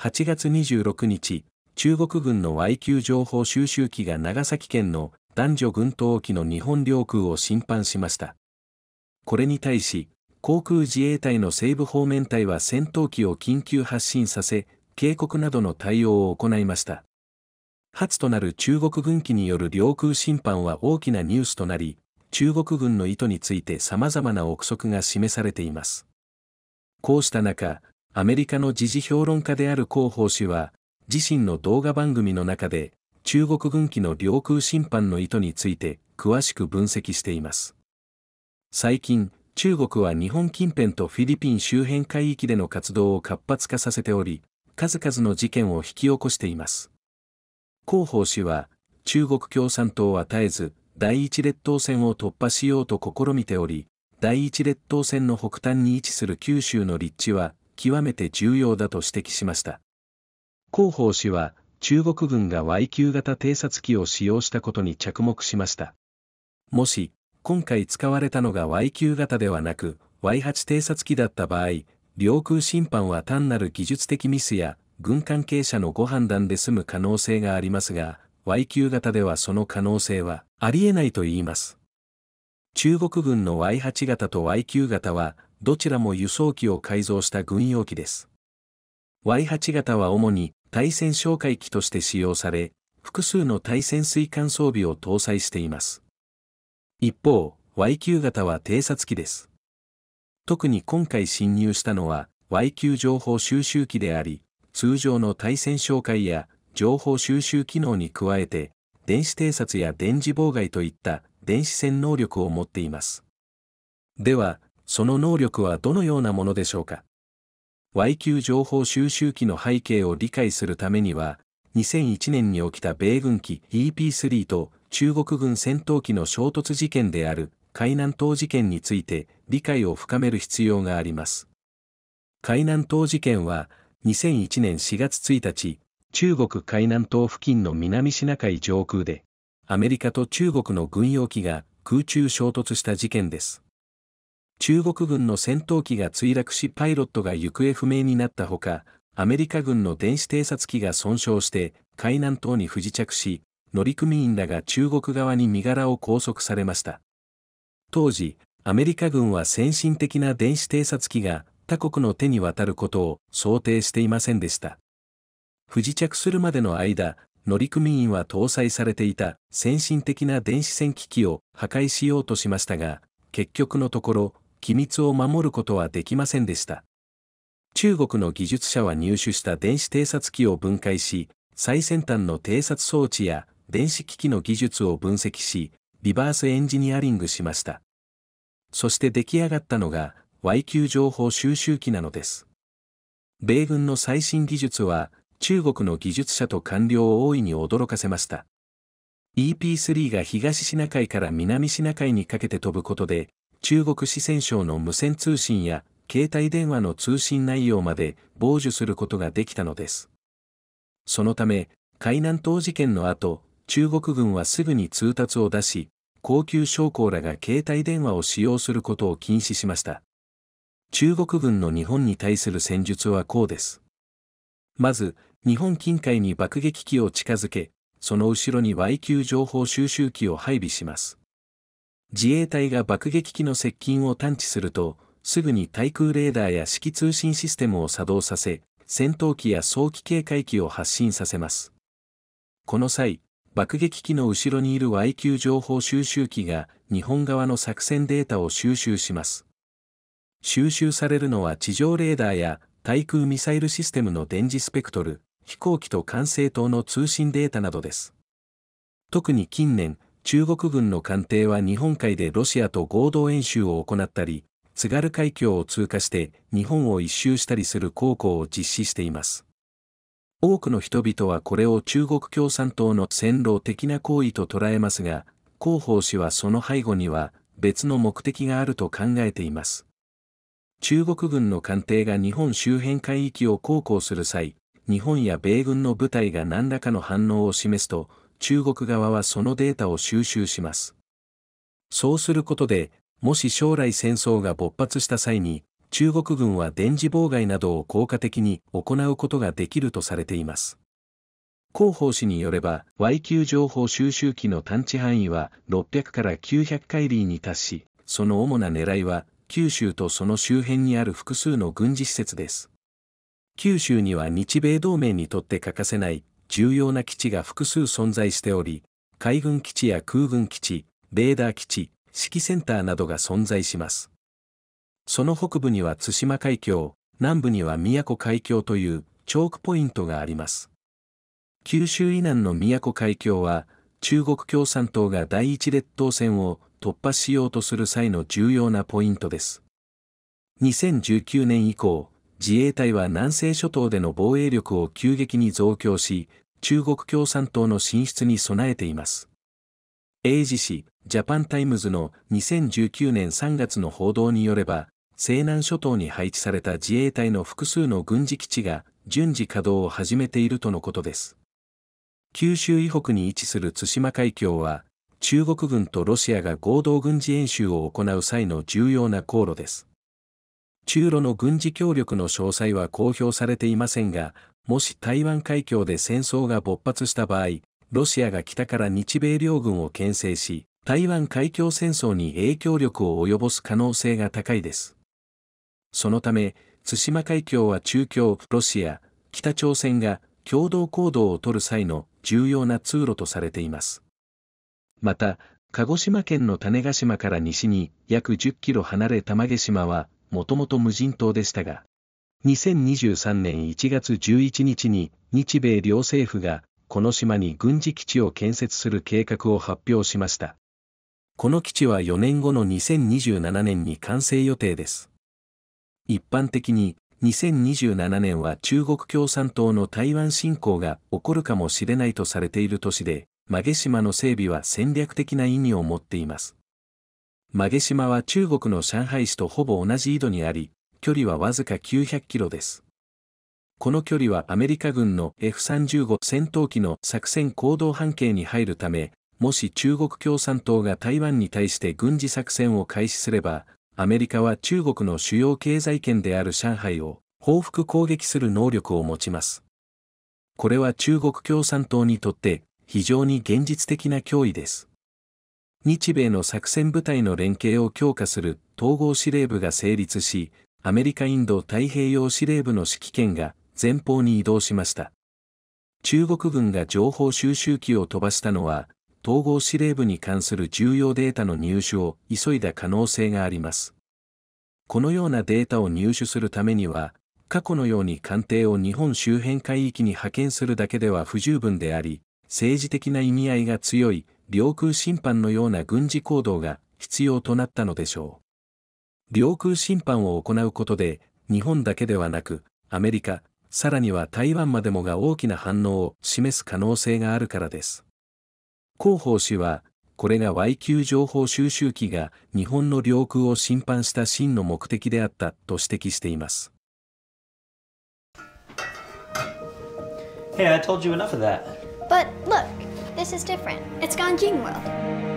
8月26日、中国軍の YQ 情報収集機が長崎県の男女軍闘機の日本領空を侵犯しました。これに対し、航空自衛隊の西部方面隊は戦闘機を緊急発進させ、警告などの対応を行いました。初となる中国軍機による領空侵犯は大きなニュースとなり、中国軍の意図について様々な憶測が示されています。こうした中、アメリカの時事評論家である広報氏は、自身の動画番組の中で、中国軍機の領空侵犯の意図について詳しく分析しています。最近、中国は日本近辺とフィリピン周辺海域での活動を活発化させており、数々の事件を引き起こしています。広報氏は、中国共産党は絶えず、第一列島線を突破しようと試みており、第一列島線の北端に位置する九州の立地は、極めて重要だと指摘しました。広報氏は、中国軍が Y 級型偵察機を使用したことに着目しました。もし、今回使われたのが Y 級型ではなく、Y8 偵察機だった場合、領空侵犯は単なる技術的ミスや、軍関係者のご判断で済む可能性がありますが、Y 級型ではその可能性はありえないと言います。中国軍の Y8 型と Y 級型は、どちらも輸送機を改造した軍用機です。Y8 型は主に対戦哨戒機として使用され、複数の対戦水艦装備を搭載しています。一方、Y9 型は偵察機です。特に今回侵入したのは Y9 情報収集機であり、通常の対戦哨戒や情報収集機能に加えて、電子偵察や電磁妨害といった電子戦能力を持っています。では、その能力はどのようなものでしょうか Y 級情報収集機の背景を理解するためには、2001年に起きた米軍機 EP3 と中国軍戦闘機の衝突事件である海南島事件について理解を深める必要があります。海南島事件は2001年4月1日、中国海南島付近の南シナ海上空で、アメリカと中国の軍用機が空中衝突した事件です。中国軍の戦闘機が墜落しパイロットが行方不明になったほか、アメリカ軍の電子偵察機が損傷して海南島に不時着し、乗組員らが中国側に身柄を拘束されました。当時、アメリカ軍は先進的な電子偵察機が他国の手に渡ることを想定していませんでした。不時着するまでの間、乗組員は搭載されていた先進的な電子戦機器を破壊しようとしましたが、結局のところ、機密を守ることはできませんでした。中国の技術者は入手した電子偵察機を分解し、最先端の偵察装置や電子機器の技術を分析し、リバースエンジニアリングしました。そして出来上がったのが Y q 情報収集機なのです。米軍の最新技術は中国の技術者と官僚を大いに驚かせました。EP3 が東シナ海から南シナ海にかけて飛ぶことで中国四川省の無線通信や携帯電話の通信内容まで傍受することができたのです。そのため、海南島事件の後、中国軍はすぐに通達を出し、高級将校らが携帯電話を使用することを禁止しました。中国軍の日本に対する戦術はこうです。まず、日本近海に爆撃機を近づけ、その後ろに Y 級情報収集機を配備します。自衛隊が爆撃機の接近を探知すると、すぐに対空レーダーや指揮通信システムを作動させ、戦闘機や早期警戒機を発進させます。この際、爆撃機の後ろにいる YQ 情報収集機が日本側の作戦データを収集します。収集されるのは地上レーダーや対空ミサイルシステムの電磁スペクトル、飛行機と管制塔の通信データなどです。特に近年、中国軍の艦艇は日本海でロシアと合同演習を行ったり、津軽海峡を通過して日本を一周したりする航行を実施しています。多くの人々はこれを中国共産党の戦狼的な行為と捉えますが、広報氏はその背後には別の目的があると考えています。中国軍の艦艇が日本周辺海域を航行する際、日本や米軍の部隊が何らかの反応を示すと、中国側はそのデータを収集します。そうすることで、もし将来戦争が勃発した際に、中国軍は電磁妨害などを効果的に行うことができるとされています。広報誌によれば、Y 級情報収集機の探知範囲は600から900海里に達し、その主な狙いは、九州とその周辺にある複数の軍事施設です。九州には日米同盟にとって欠かせない重要な基地が複数存在しており、海軍基地や空軍基地、レーダー基地、指揮センターなどが存在します。その北部には津島海峡、南部には宮古海峡というチョークポイントがあります。九州以南の宮古海峡は、中国共産党が第一列島線を突破しようとする際の重要なポイントです。2019年以降、自衛隊は南西諸島での防衛力を急激に増強し、中国共産党の進出に備えています。英字氏、ジャパンタイムズの2019年3月の報道によれば、西南諸島に配置された自衛隊の複数の軍事基地が順次稼働を始めているとのことです。九州以北に位置する津島海峡は、中国軍とロシアが合同軍事演習を行う際の重要な航路です。中ロの軍事協力の詳細は公表されていませんが、もし台湾海峡で戦争が勃発した場合、ロシアが北から日米両軍を牽制し、台湾海峡戦争に影響力を及ぼす可能性が高いです。そのため、対馬海峡は中共、ロシア、北朝鮮が共同行動をとる際の重要な通路とされています。また、鹿児島県の種子島から西に約10キロ離れ玉毛島はもともと無人島でしたが、2023年1月11日に日米両政府がこの島に軍事基地を建設する計画を発表しました。この基地は4年後の2027年に完成予定です。一般的に2027年は中国共産党の台湾侵攻が起こるかもしれないとされている都市で、馬毛島の整備は戦略的な意味を持っています。曲島は中国の上海市とほぼ同じ緯度にあり、距離はわずか900キロです。この距離はアメリカ軍の F35 戦闘機の作戦行動半径に入るため、もし中国共産党が台湾に対して軍事作戦を開始すれば、アメリカは中国の主要経済圏である上海を報復攻撃する能力を持ちます。これは中国共産党にとって非常に現実的な脅威です。日米の作戦部隊の連携を強化する統合司令部が成立し、アメリカインド太平洋司令部の指揮権が前方に移動しました。中国軍が情報収集機を飛ばしたのは、統合司令部に関する重要データの入手を急いだ可能性があります。このようなデータを入手するためには、過去のように艦艇を日本周辺海域に派遣するだけでは不十分であり、政治的な意味合いが強い領空侵犯のような軍事行動が必要となったのでしょう。領空侵犯を行うことで、日本だけではなく、アメリカ、さらには台湾までもが大きな反応を示す可能性があるからです。広報誌は、これが Y q 情報収集機が日本の領空を侵犯した真の目的であったと指摘しています。Hey, I told you enough of that. But look, This is different. It's Ganjing World.